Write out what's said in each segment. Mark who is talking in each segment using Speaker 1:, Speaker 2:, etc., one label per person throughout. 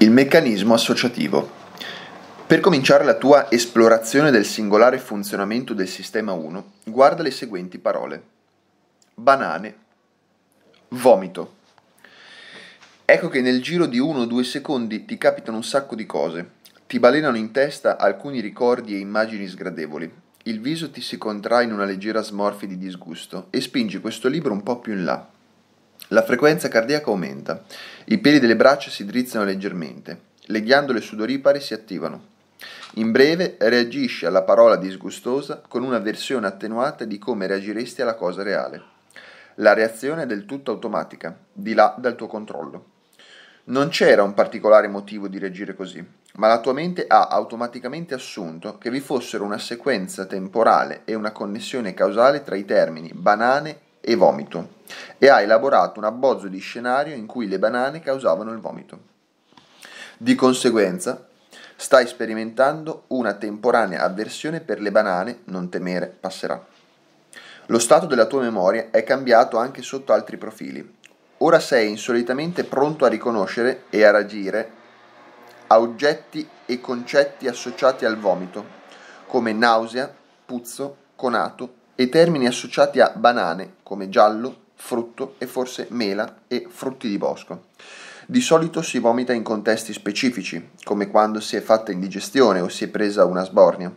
Speaker 1: Il meccanismo associativo. Per cominciare la tua esplorazione del singolare funzionamento del sistema 1, guarda le seguenti parole. Banane. Vomito. Ecco che nel giro di 1 o 2 secondi ti capitano un sacco di cose. Ti balenano in testa alcuni ricordi e immagini sgradevoli. Il viso ti si contrae in una leggera smorfia di disgusto e spingi questo libro un po' più in là, la frequenza cardiaca aumenta, i peli delle braccia si drizzano leggermente, le ghiandole sudoripare si attivano. In breve, reagisci alla parola disgustosa con una versione attenuata di come reagiresti alla cosa reale. La reazione è del tutto automatica, di là dal tuo controllo. Non c'era un particolare motivo di reagire così, ma la tua mente ha automaticamente assunto che vi fossero una sequenza temporale e una connessione causale tra i termini banane e vomito e ha elaborato un abbozzo di scenario in cui le banane causavano il vomito. Di conseguenza, stai sperimentando una temporanea avversione per le banane, non temere, passerà. Lo stato della tua memoria è cambiato anche sotto altri profili. Ora sei insolitamente pronto a riconoscere e a reagire a oggetti e concetti associati al vomito, come nausea, puzzo, conato, e termini associati a banane come giallo, frutto e forse mela e frutti di bosco. Di solito si vomita in contesti specifici, come quando si è fatta indigestione o si è presa una sbornia.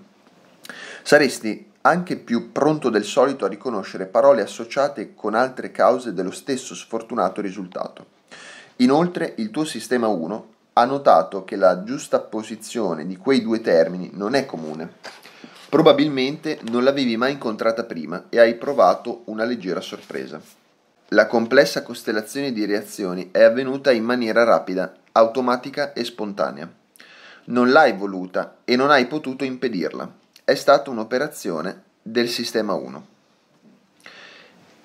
Speaker 1: Saresti anche più pronto del solito a riconoscere parole associate con altre cause dello stesso sfortunato risultato. Inoltre il tuo sistema 1 ha notato che la giusta posizione di quei due termini non è comune. Probabilmente non l'avevi mai incontrata prima e hai provato una leggera sorpresa. La complessa costellazione di reazioni è avvenuta in maniera rapida, automatica e spontanea. Non l'hai voluta e non hai potuto impedirla. È stata un'operazione del sistema 1.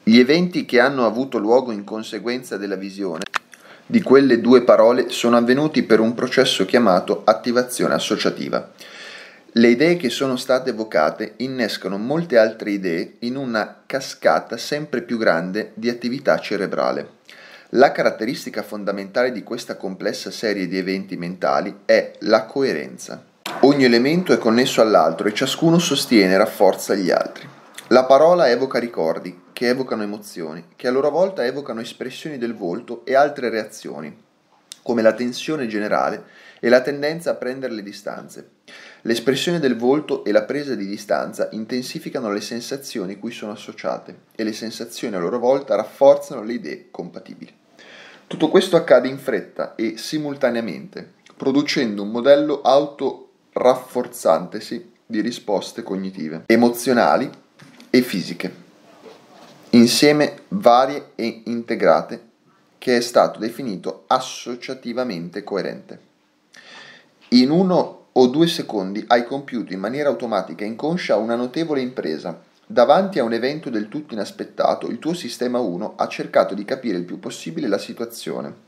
Speaker 1: Gli eventi che hanno avuto luogo in conseguenza della visione di quelle due parole sono avvenuti per un processo chiamato attivazione associativa le idee che sono state evocate innescano molte altre idee in una cascata sempre più grande di attività cerebrale. La caratteristica fondamentale di questa complessa serie di eventi mentali è la coerenza. Ogni elemento è connesso all'altro e ciascuno sostiene e rafforza gli altri. La parola evoca ricordi, che evocano emozioni, che a loro volta evocano espressioni del volto e altre reazioni, come la tensione generale e la tendenza a prendere le distanze. L'espressione del volto e la presa di distanza intensificano le sensazioni cui sono associate e le sensazioni a loro volta rafforzano le idee compatibili. Tutto questo accade in fretta e simultaneamente, producendo un modello autorafforzantesi di risposte cognitive, emozionali e fisiche, insieme varie e integrate, che è stato definito associativamente coerente. In uno o due secondi hai compiuto in maniera automatica e inconscia una notevole impresa. Davanti a un evento del tutto inaspettato, il tuo sistema 1 ha cercato di capire il più possibile la situazione.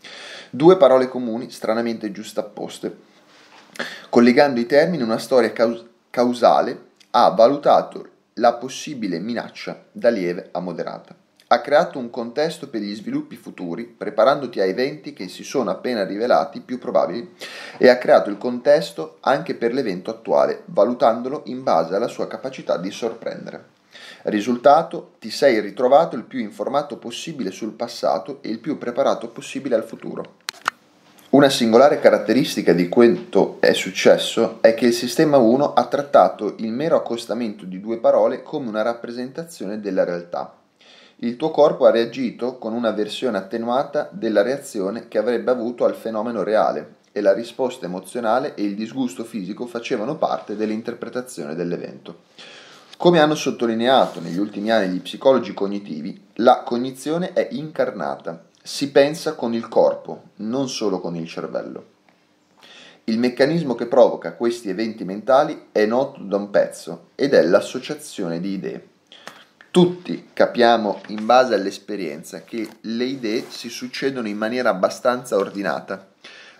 Speaker 1: Due parole comuni stranamente giustapposte. Collegando i termini, una storia caus- causale ha valutato la possibile minaccia da lieve a moderata ha creato un contesto per gli sviluppi futuri, preparandoti a eventi che si sono appena rivelati più probabili, e ha creato il contesto anche per l'evento attuale, valutandolo in base alla sua capacità di sorprendere. Risultato, ti sei ritrovato il più informato possibile sul passato e il più preparato possibile al futuro. Una singolare caratteristica di quanto è successo è che il sistema 1 ha trattato il mero accostamento di due parole come una rappresentazione della realtà il tuo corpo ha reagito con una versione attenuata della reazione che avrebbe avuto al fenomeno reale e la risposta emozionale e il disgusto fisico facevano parte dell'interpretazione dell'evento. Come hanno sottolineato negli ultimi anni gli psicologi cognitivi, la cognizione è incarnata, si pensa con il corpo, non solo con il cervello. Il meccanismo che provoca questi eventi mentali è noto da un pezzo ed è l'associazione di idee. Tutti capiamo in base all'esperienza che le idee si succedono in maniera abbastanza ordinata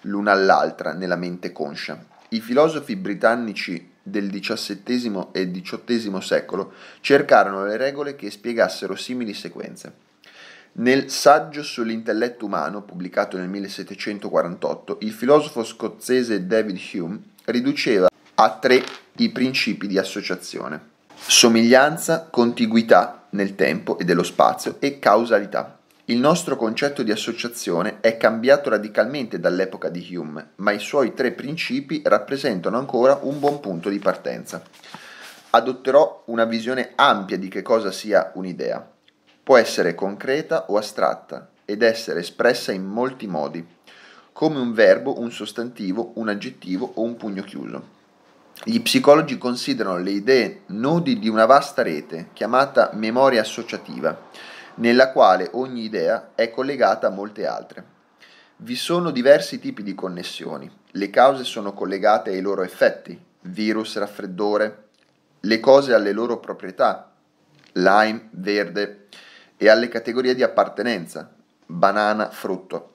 Speaker 1: l'una all'altra nella mente conscia. I filosofi britannici del XVII e XVIII secolo cercarono le regole che spiegassero simili sequenze. Nel saggio sull'intelletto umano, pubblicato nel 1748, il filosofo scozzese David Hume riduceva a tre i principi di associazione somiglianza, contiguità nel tempo e dello spazio e causalità. Il nostro concetto di associazione è cambiato radicalmente dall'epoca di Hume, ma i suoi tre principi rappresentano ancora un buon punto di partenza. Adotterò una visione ampia di che cosa sia un'idea. Può essere concreta o astratta ed essere espressa in molti modi, come un verbo, un sostantivo, un aggettivo o un pugno chiuso. Gli psicologi considerano le idee nodi di una vasta rete, chiamata memoria associativa, nella quale ogni idea è collegata a molte altre. Vi sono diversi tipi di connessioni. Le cause sono collegate ai loro effetti, virus, raffreddore, le cose alle loro proprietà, lime, verde, e alle categorie di appartenenza, banana, frutto.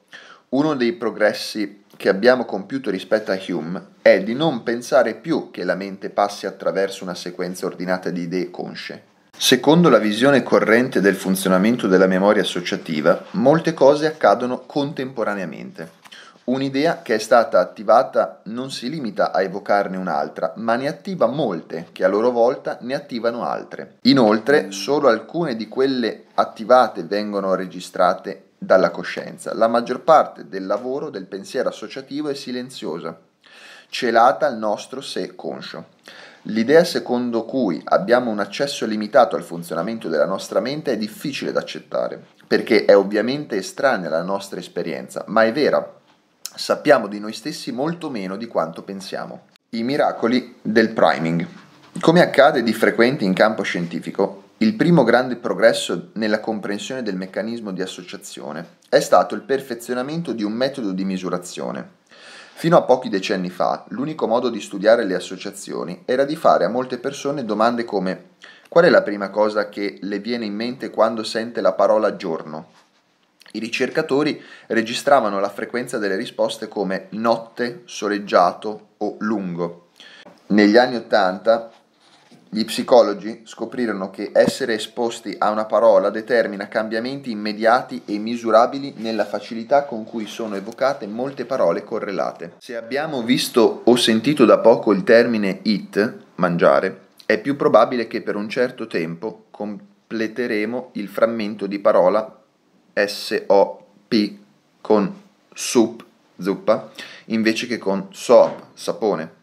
Speaker 1: Uno dei progressi che abbiamo compiuto rispetto a Hume è di non pensare più che la mente passi attraverso una sequenza ordinata di idee consce. Secondo la visione corrente del funzionamento della memoria associativa, molte cose accadono contemporaneamente. Un'idea che è stata attivata non si limita a evocarne un'altra, ma ne attiva molte che a loro volta ne attivano altre. Inoltre, solo alcune di quelle attivate vengono registrate dalla coscienza. La maggior parte del lavoro del pensiero associativo è silenziosa, celata al nostro sé conscio. L'idea secondo cui abbiamo un accesso limitato al funzionamento della nostra mente è difficile da accettare, perché è ovviamente estranea alla nostra esperienza, ma è vera. Sappiamo di noi stessi molto meno di quanto pensiamo. I miracoli del priming. Come accade di frequente in campo scientifico, il primo grande progresso nella comprensione del meccanismo di associazione è stato il perfezionamento di un metodo di misurazione. Fino a pochi decenni fa, l'unico modo di studiare le associazioni era di fare a molte persone domande come qual è la prima cosa che le viene in mente quando sente la parola giorno? I ricercatori registravano la frequenza delle risposte come notte, soleggiato o lungo. Negli anni Ottanta gli psicologi scoprirono che essere esposti a una parola determina cambiamenti immediati e misurabili nella facilità con cui sono evocate molte parole correlate. Se abbiamo visto o sentito da poco il termine it, mangiare, è più probabile che per un certo tempo completeremo il frammento di parola SOP con soup, zuppa, invece che con soap, sapone.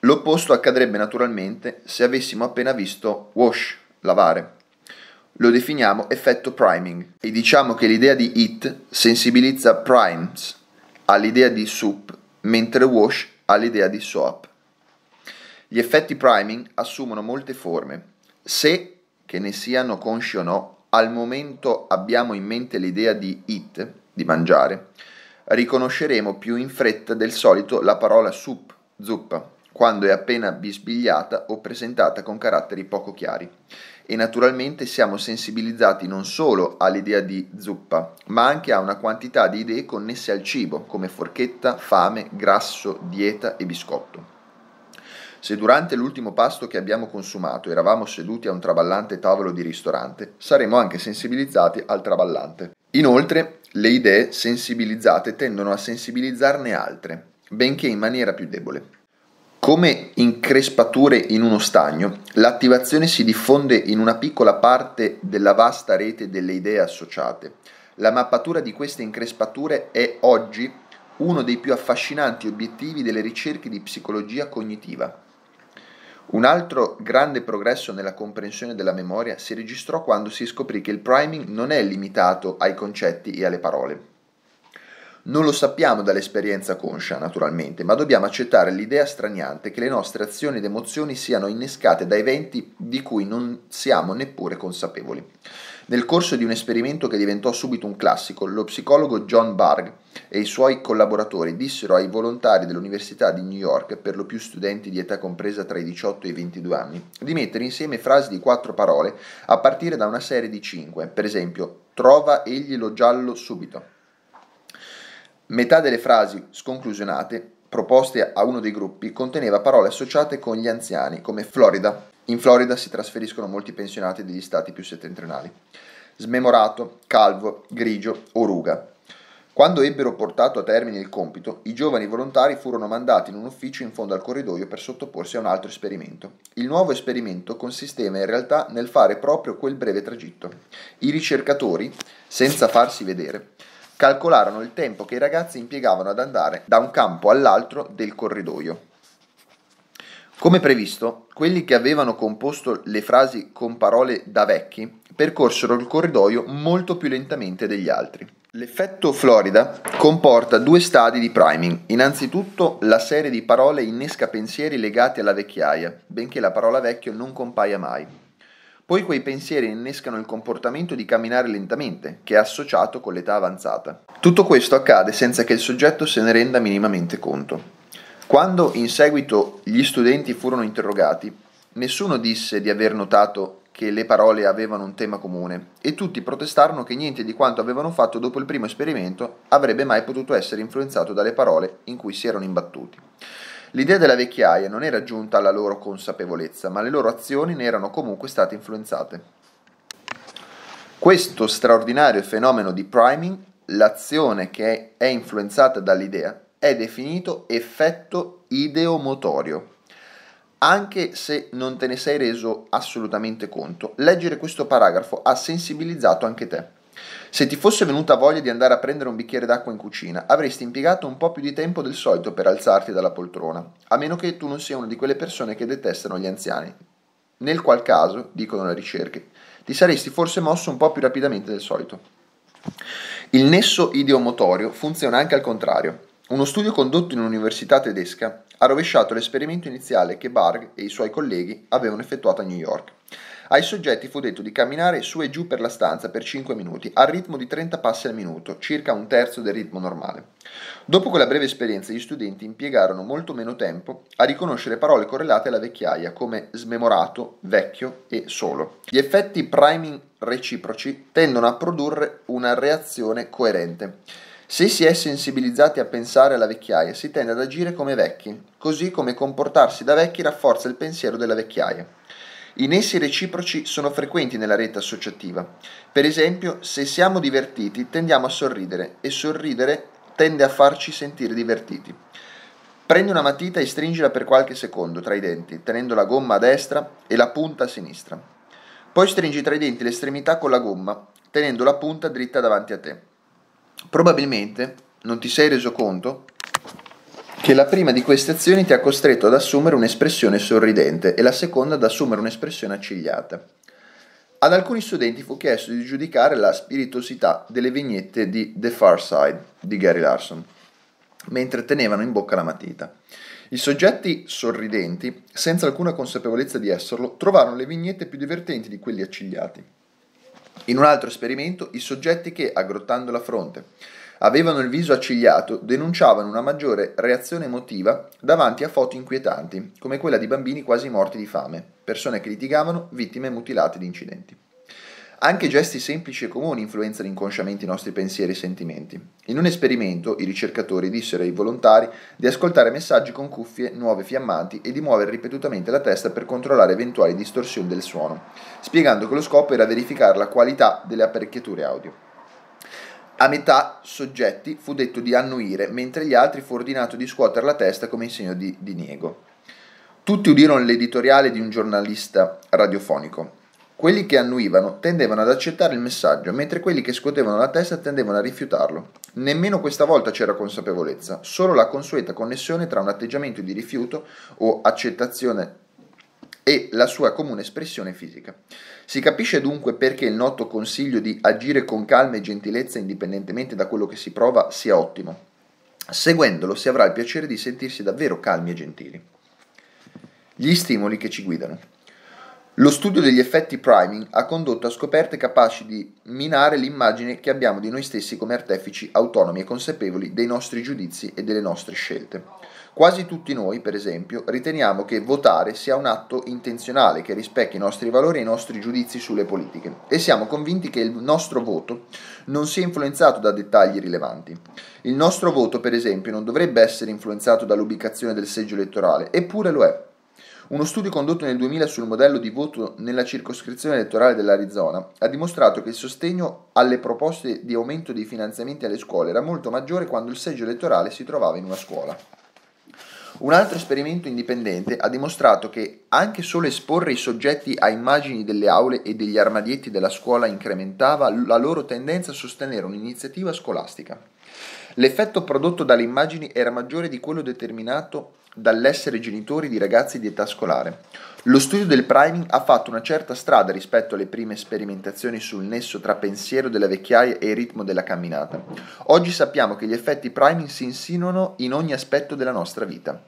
Speaker 1: L'opposto accadrebbe naturalmente se avessimo appena visto wash, lavare. Lo definiamo effetto priming e diciamo che l'idea di it sensibilizza primes all'idea di soup, mentre wash all'idea di soap. Gli effetti priming assumono molte forme. Se, che ne siano consci o no, al momento abbiamo in mente l'idea di it, di mangiare, riconosceremo più in fretta del solito la parola soup, zuppa quando è appena bisbigliata o presentata con caratteri poco chiari. E naturalmente siamo sensibilizzati non solo all'idea di zuppa, ma anche a una quantità di idee connesse al cibo, come forchetta, fame, grasso, dieta e biscotto. Se durante l'ultimo pasto che abbiamo consumato eravamo seduti a un traballante tavolo di ristorante, saremo anche sensibilizzati al traballante. Inoltre, le idee sensibilizzate tendono a sensibilizzarne altre, benché in maniera più debole. Come increspature in uno stagno, l'attivazione si diffonde in una piccola parte della vasta rete delle idee associate. La mappatura di queste increspature è oggi uno dei più affascinanti obiettivi delle ricerche di psicologia cognitiva. Un altro grande progresso nella comprensione della memoria si registrò quando si scoprì che il priming non è limitato ai concetti e alle parole. Non lo sappiamo dall'esperienza conscia, naturalmente, ma dobbiamo accettare l'idea straniante che le nostre azioni ed emozioni siano innescate da eventi di cui non siamo neppure consapevoli. Nel corso di un esperimento che diventò subito un classico, lo psicologo John Barg e i suoi collaboratori dissero ai volontari dell'Università di New York, per lo più studenti di età compresa tra i 18 e i 22 anni, di mettere insieme frasi di quattro parole a partire da una serie di cinque, per esempio, trova egli lo giallo subito Metà delle frasi sconclusionate proposte a uno dei gruppi conteneva parole associate con gli anziani, come Florida. In Florida si trasferiscono molti pensionati degli stati più settentrionali. Smemorato, calvo, grigio, oruga. Quando ebbero portato a termine il compito, i giovani volontari furono mandati in un ufficio in fondo al corridoio per sottoporsi a un altro esperimento. Il nuovo esperimento consisteva in realtà nel fare proprio quel breve tragitto. I ricercatori, senza farsi vedere, calcolarono il tempo che i ragazzi impiegavano ad andare da un campo all'altro del corridoio. Come previsto, quelli che avevano composto le frasi con parole da vecchi percorsero il corridoio molto più lentamente degli altri. L'effetto Florida comporta due stadi di priming. Innanzitutto la serie di parole innesca pensieri legati alla vecchiaia, benché la parola vecchio non compaia mai. Poi quei pensieri innescano il comportamento di camminare lentamente, che è associato con l'età avanzata. Tutto questo accade senza che il soggetto se ne renda minimamente conto. Quando in seguito gli studenti furono interrogati, nessuno disse di aver notato che le parole avevano un tema comune e tutti protestarono che niente di quanto avevano fatto dopo il primo esperimento avrebbe mai potuto essere influenzato dalle parole in cui si erano imbattuti. L'idea della vecchiaia non era giunta alla loro consapevolezza, ma le loro azioni ne erano comunque state influenzate. Questo straordinario fenomeno di priming, l'azione che è influenzata dall'idea, è definito effetto ideomotorio. Anche se non te ne sei reso assolutamente conto, leggere questo paragrafo ha sensibilizzato anche te. Se ti fosse venuta voglia di andare a prendere un bicchiere d'acqua in cucina, avresti impiegato un po' più di tempo del solito per alzarti dalla poltrona, a meno che tu non sia una di quelle persone che detestano gli anziani. Nel qual caso, dicono le ricerche, ti saresti forse mosso un po' più rapidamente del solito. Il nesso ideomotorio funziona anche al contrario. Uno studio condotto in un'università tedesca ha rovesciato l'esperimento iniziale che Barg e i suoi colleghi avevano effettuato a New York. Ai soggetti fu detto di camminare su e giù per la stanza per 5 minuti, al ritmo di 30 passi al minuto, circa un terzo del ritmo normale. Dopo quella breve esperienza, gli studenti impiegarono molto meno tempo a riconoscere parole correlate alla vecchiaia come smemorato, vecchio e solo. Gli effetti priming reciproci tendono a produrre una reazione coerente. Se si è sensibilizzati a pensare alla vecchiaia, si tende ad agire come vecchi, così come comportarsi da vecchi rafforza il pensiero della vecchiaia. I nessi reciproci sono frequenti nella rete associativa. Per esempio, se siamo divertiti tendiamo a sorridere e sorridere tende a farci sentire divertiti. Prendi una matita e stringila per qualche secondo tra i denti, tenendo la gomma a destra e la punta a sinistra. Poi stringi tra i denti l'estremità con la gomma, tenendo la punta dritta davanti a te. Probabilmente non ti sei reso conto che la prima di queste azioni ti ha costretto ad assumere un'espressione sorridente e la seconda ad assumere un'espressione accigliata. Ad alcuni studenti fu chiesto di giudicare la spiritosità delle vignette di The Far Side di Gary Larson, mentre tenevano in bocca la matita. I soggetti sorridenti, senza alcuna consapevolezza di esserlo, trovarono le vignette più divertenti di quelli accigliati. In un altro esperimento, i soggetti che, aggrottando la fronte, avevano il viso accigliato denunciavano una maggiore reazione emotiva davanti a foto inquietanti, come quella di bambini quasi morti di fame, persone che litigavano, vittime mutilate di incidenti. Anche gesti semplici e comuni influenzano inconsciamente i nostri pensieri e sentimenti. In un esperimento, i ricercatori dissero ai volontari di ascoltare messaggi con cuffie nuove fiammanti e di muovere ripetutamente la testa per controllare eventuali distorsioni del suono, spiegando che lo scopo era verificare la qualità delle apparecchiature audio. A metà soggetti fu detto di annuire, mentre gli altri fu ordinato di scuotere la testa come in segno di diniego. Tutti udirono l'editoriale di un giornalista radiofonico. Quelli che annuivano tendevano ad accettare il messaggio, mentre quelli che scuotevano la testa tendevano a rifiutarlo. Nemmeno questa volta c'era consapevolezza, solo la consueta connessione tra un atteggiamento di rifiuto o accettazione e la sua comune espressione fisica. Si capisce dunque perché il noto consiglio di agire con calma e gentilezza indipendentemente da quello che si prova sia ottimo. Seguendolo si avrà il piacere di sentirsi davvero calmi e gentili. Gli stimoli che ci guidano. Lo studio degli effetti priming ha condotto a scoperte capaci di minare l'immagine che abbiamo di noi stessi come artefici autonomi e consapevoli dei nostri giudizi e delle nostre scelte. Quasi tutti noi, per esempio, riteniamo che votare sia un atto intenzionale che rispecchi i nostri valori e i nostri giudizi sulle politiche e siamo convinti che il nostro voto non sia influenzato da dettagli rilevanti. Il nostro voto, per esempio, non dovrebbe essere influenzato dall'ubicazione del seggio elettorale, eppure lo è. Uno studio condotto nel 2000 sul modello di voto nella circoscrizione elettorale dell'Arizona ha dimostrato che il sostegno alle proposte di aumento dei finanziamenti alle scuole era molto maggiore quando il seggio elettorale si trovava in una scuola. Un altro esperimento indipendente ha dimostrato che anche solo esporre i soggetti a immagini delle aule e degli armadietti della scuola incrementava la loro tendenza a sostenere un'iniziativa scolastica. L'effetto prodotto dalle immagini era maggiore di quello determinato dall'essere genitori di ragazzi di età scolare. Lo studio del priming ha fatto una certa strada rispetto alle prime sperimentazioni sul nesso tra pensiero della vecchiaia e ritmo della camminata. Oggi sappiamo che gli effetti priming si insinuano in ogni aspetto della nostra vita.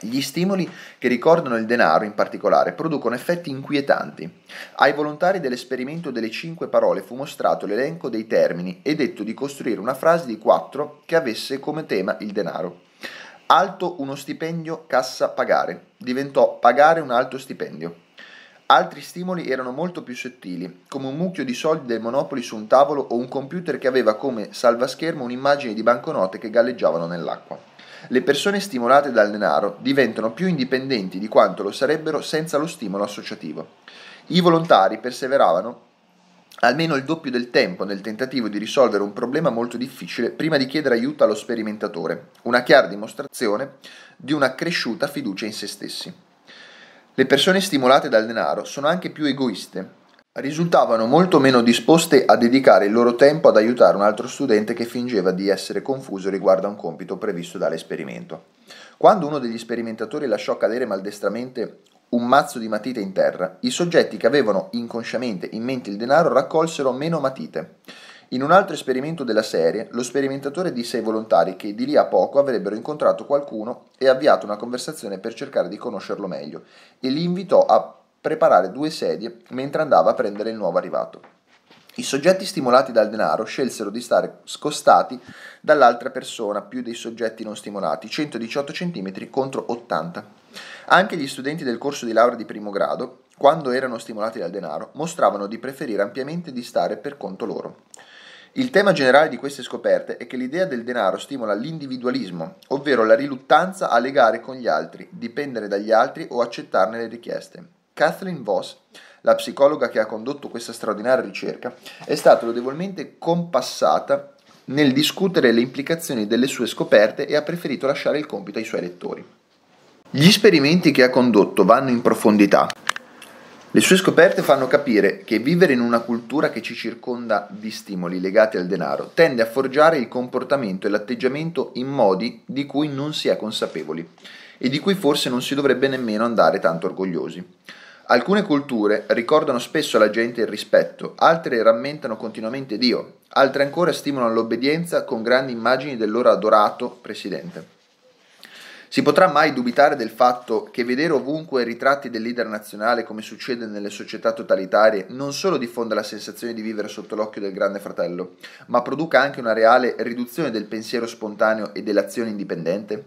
Speaker 1: Gli stimoli che ricordano il denaro in particolare producono effetti inquietanti. Ai volontari dell'esperimento delle cinque parole fu mostrato l'elenco dei termini e detto di costruire una frase di quattro che avesse come tema il denaro. Alto uno stipendio, cassa pagare. Diventò pagare un alto stipendio. Altri stimoli erano molto più sottili, come un mucchio di soldi del Monopoli su un tavolo o un computer che aveva come salvaschermo un'immagine di banconote che galleggiavano nell'acqua. Le persone stimolate dal denaro diventano più indipendenti di quanto lo sarebbero senza lo stimolo associativo. I volontari perseveravano almeno il doppio del tempo nel tentativo di risolvere un problema molto difficile prima di chiedere aiuto allo sperimentatore, una chiara dimostrazione di una cresciuta fiducia in se stessi. Le persone stimolate dal denaro sono anche più egoiste, risultavano molto meno disposte a dedicare il loro tempo ad aiutare un altro studente che fingeva di essere confuso riguardo a un compito previsto dall'esperimento. Quando uno degli sperimentatori lasciò cadere maldestramente un mazzo di matite in terra, i soggetti che avevano inconsciamente in mente il denaro raccolsero meno matite. In un altro esperimento della serie, lo sperimentatore disse ai volontari che di lì a poco avrebbero incontrato qualcuno e avviato una conversazione per cercare di conoscerlo meglio e li invitò a preparare due sedie mentre andava a prendere il nuovo arrivato. I soggetti stimolati dal denaro scelsero di stare scostati dall'altra persona più dei soggetti non stimolati, 118 cm contro 80 anche gli studenti del corso di laurea di primo grado, quando erano stimolati dal denaro, mostravano di preferire ampiamente di stare per conto loro. Il tema generale di queste scoperte è che l'idea del denaro stimola l'individualismo, ovvero la riluttanza a legare con gli altri, dipendere dagli altri o accettarne le richieste. Kathleen Voss, la psicologa che ha condotto questa straordinaria ricerca, è stata lodevolmente compassata nel discutere le implicazioni delle sue scoperte e ha preferito lasciare il compito ai suoi lettori. Gli esperimenti che ha condotto vanno in profondità. Le sue scoperte fanno capire che vivere in una cultura che ci circonda di stimoli legati al denaro tende a forgiare il comportamento e l'atteggiamento in modi di cui non si è consapevoli e di cui forse non si dovrebbe nemmeno andare tanto orgogliosi. Alcune culture ricordano spesso alla gente il rispetto, altre rammentano continuamente Dio, altre ancora stimolano l'obbedienza con grandi immagini del loro adorato presidente. Si potrà mai dubitare del fatto che vedere ovunque ritratti del leader nazionale come succede nelle società totalitarie non solo diffonda la sensazione di vivere sotto l'occhio del grande fratello, ma produca anche una reale riduzione del pensiero spontaneo e dell'azione indipendente?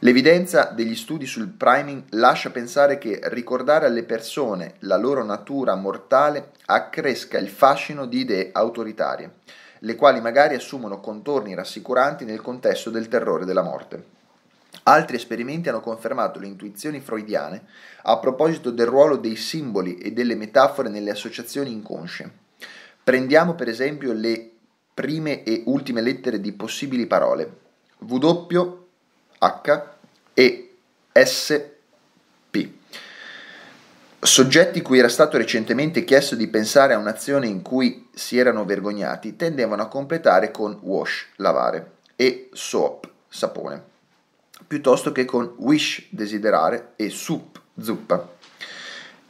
Speaker 1: L'evidenza degli studi sul priming lascia pensare che ricordare alle persone la loro natura mortale accresca il fascino di idee autoritarie, le quali magari assumono contorni rassicuranti nel contesto del terrore della morte. Altri esperimenti hanno confermato le intuizioni freudiane a proposito del ruolo dei simboli e delle metafore nelle associazioni inconsce. Prendiamo per esempio le prime e ultime lettere di possibili parole W, H e S, P. Soggetti cui era stato recentemente chiesto di pensare a un'azione in cui si erano vergognati tendevano a completare con wash, lavare, e soap, sapone piuttosto che con wish, desiderare, e soup, zuppa.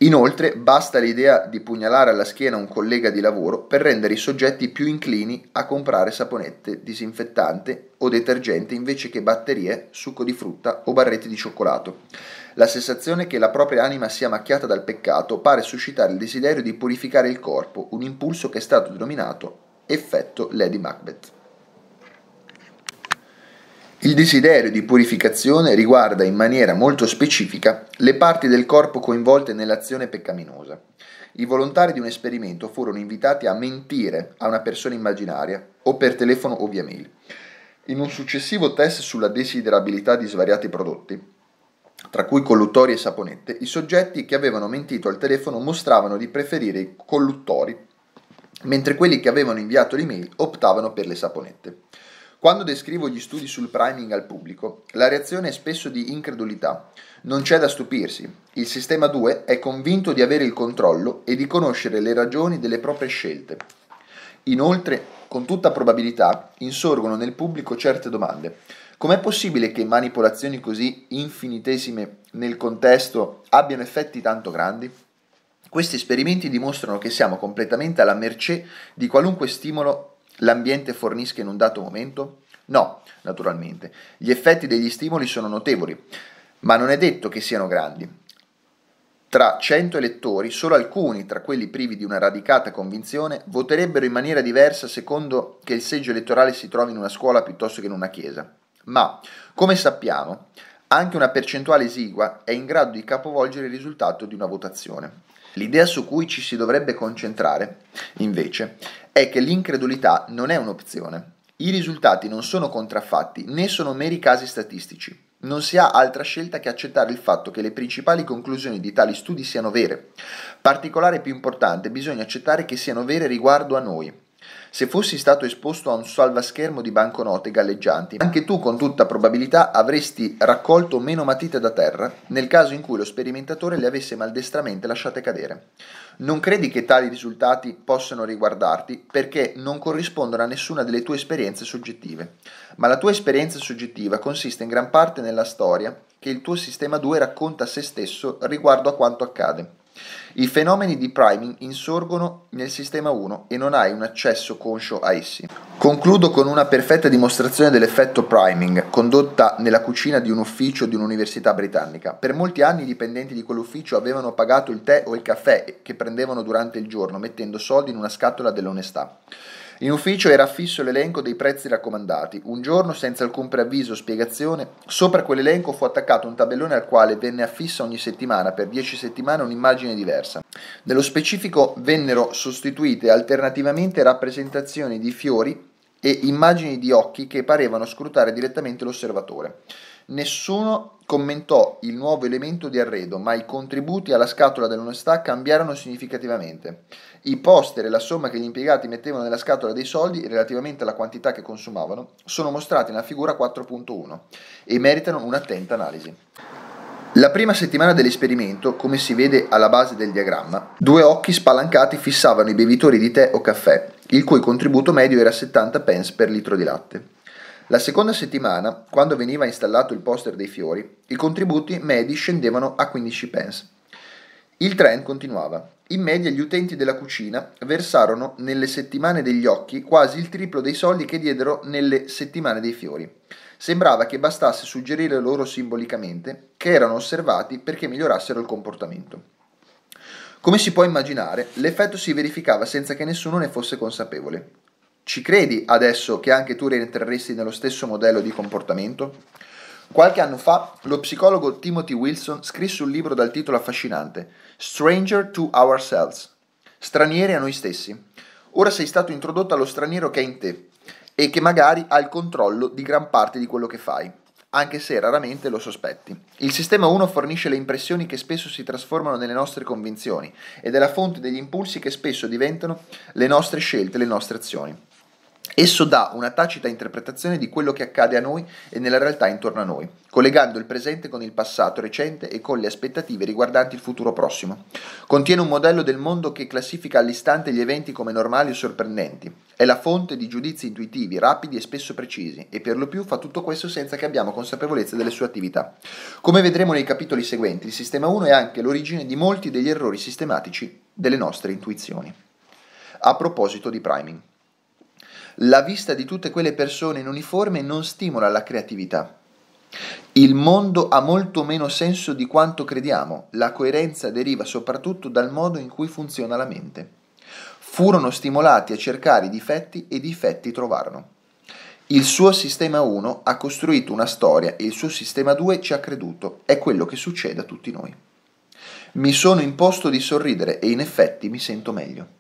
Speaker 1: Inoltre basta l'idea di pugnalare alla schiena un collega di lavoro per rendere i soggetti più inclini a comprare saponette, disinfettante o detergente invece che batterie, succo di frutta o barretti di cioccolato. La sensazione che la propria anima sia macchiata dal peccato pare suscitare il desiderio di purificare il corpo, un impulso che è stato denominato effetto Lady Macbeth. Il desiderio di purificazione riguarda in maniera molto specifica le parti del corpo coinvolte nell'azione peccaminosa. I volontari di un esperimento furono invitati a mentire a una persona immaginaria, o per telefono o via mail. In un successivo test sulla desiderabilità di svariati prodotti, tra cui colluttori e saponette, i soggetti che avevano mentito al telefono mostravano di preferire i colluttori, mentre quelli che avevano inviato l'email optavano per le saponette. Quando descrivo gli studi sul priming al pubblico, la reazione è spesso di incredulità. Non c'è da stupirsi. Il sistema 2 è convinto di avere il controllo e di conoscere le ragioni delle proprie scelte. Inoltre, con tutta probabilità, insorgono nel pubblico certe domande. Com'è possibile che manipolazioni così infinitesime nel contesto abbiano effetti tanto grandi? Questi esperimenti dimostrano che siamo completamente alla mercé di qualunque stimolo l'ambiente fornisca in un dato momento? No, naturalmente. Gli effetti degli stimoli sono notevoli, ma non è detto che siano grandi. Tra 100 elettori, solo alcuni, tra quelli privi di una radicata convinzione, voterebbero in maniera diversa secondo che il seggio elettorale si trovi in una scuola piuttosto che in una chiesa. Ma, come sappiamo, anche una percentuale esigua è in grado di capovolgere il risultato di una votazione. L'idea su cui ci si dovrebbe concentrare, invece, è che l'incredulità non è un'opzione. I risultati non sono contraffatti né sono meri casi statistici. Non si ha altra scelta che accettare il fatto che le principali conclusioni di tali studi siano vere. Particolare e più importante, bisogna accettare che siano vere riguardo a noi, se fossi stato esposto a un salvaschermo di banconote galleggianti, anche tu con tutta probabilità avresti raccolto meno matite da terra nel caso in cui lo sperimentatore le avesse maldestramente lasciate cadere. Non credi che tali risultati possano riguardarti perché non corrispondono a nessuna delle tue esperienze soggettive ma la tua esperienza soggettiva consiste in gran parte nella storia che il tuo sistema 2 racconta a se stesso riguardo a quanto accade. I fenomeni di priming insorgono nel sistema 1 e non hai un accesso conscio a essi. Concludo con una perfetta dimostrazione dell'effetto priming, condotta nella cucina di un ufficio di un'università britannica. Per molti anni i dipendenti di quell'ufficio avevano pagato il tè o il caffè che prendevano durante il giorno, mettendo soldi in una scatola dell'onestà. In ufficio era fisso l'elenco dei prezzi raccomandati. Un giorno, senza alcun preavviso o spiegazione, sopra quell'elenco fu attaccato un tabellone al quale venne affissa ogni settimana, per dieci settimane, un'immagine diversa. Nello specifico vennero sostituite alternativamente rappresentazioni di fiori e immagini di occhi che parevano scrutare direttamente l'osservatore. Nessuno commentò il nuovo elemento di arredo, ma i contributi alla scatola dell'onestà cambiarono significativamente. I poster e la somma che gli impiegati mettevano nella scatola dei soldi relativamente alla quantità che consumavano sono mostrati nella figura 4.1 e meritano un'attenta analisi. La prima settimana dell'esperimento, come si vede alla base del diagramma, due occhi spalancati fissavano i bevitori di tè o caffè, il cui contributo medio era 70 pence per litro di latte. La seconda settimana, quando veniva installato il poster dei fiori, i contributi medi scendevano a 15 pence. Il trend continuava. In media gli utenti della cucina versarono nelle settimane degli occhi quasi il triplo dei soldi che diedero nelle settimane dei fiori. Sembrava che bastasse suggerire loro simbolicamente che erano osservati perché migliorassero il comportamento. Come si può immaginare, l'effetto si verificava senza che nessuno ne fosse consapevole. Ci credi adesso che anche tu rientreresti nello stesso modello di comportamento? Qualche anno fa lo psicologo Timothy Wilson scrisse un libro dal titolo affascinante Stranger to Ourselves, Stranieri a noi stessi. Ora sei stato introdotto allo straniero che è in te e che magari ha il controllo di gran parte di quello che fai, anche se raramente lo sospetti. Il sistema 1 fornisce le impressioni che spesso si trasformano nelle nostre convinzioni ed è la fonte degli impulsi che spesso diventano le nostre scelte, le nostre azioni. Esso dà una tacita interpretazione di quello che accade a noi e nella realtà intorno a noi, collegando il presente con il passato recente e con le aspettative riguardanti il futuro prossimo. Contiene un modello del mondo che classifica all'istante gli eventi come normali o sorprendenti. È la fonte di giudizi intuitivi, rapidi e spesso precisi, e per lo più fa tutto questo senza che abbiamo consapevolezza delle sue attività. Come vedremo nei capitoli seguenti, il sistema 1 è anche l'origine di molti degli errori sistematici delle nostre intuizioni. A proposito di priming la vista di tutte quelle persone in uniforme non stimola la creatività. Il mondo ha molto meno senso di quanto crediamo, la coerenza deriva soprattutto dal modo in cui funziona la mente. Furono stimolati a cercare i difetti e i difetti trovarono. Il suo sistema 1 ha costruito una storia e il suo sistema 2 ci ha creduto, è quello che succede a tutti noi. Mi sono imposto di sorridere e in effetti mi sento meglio.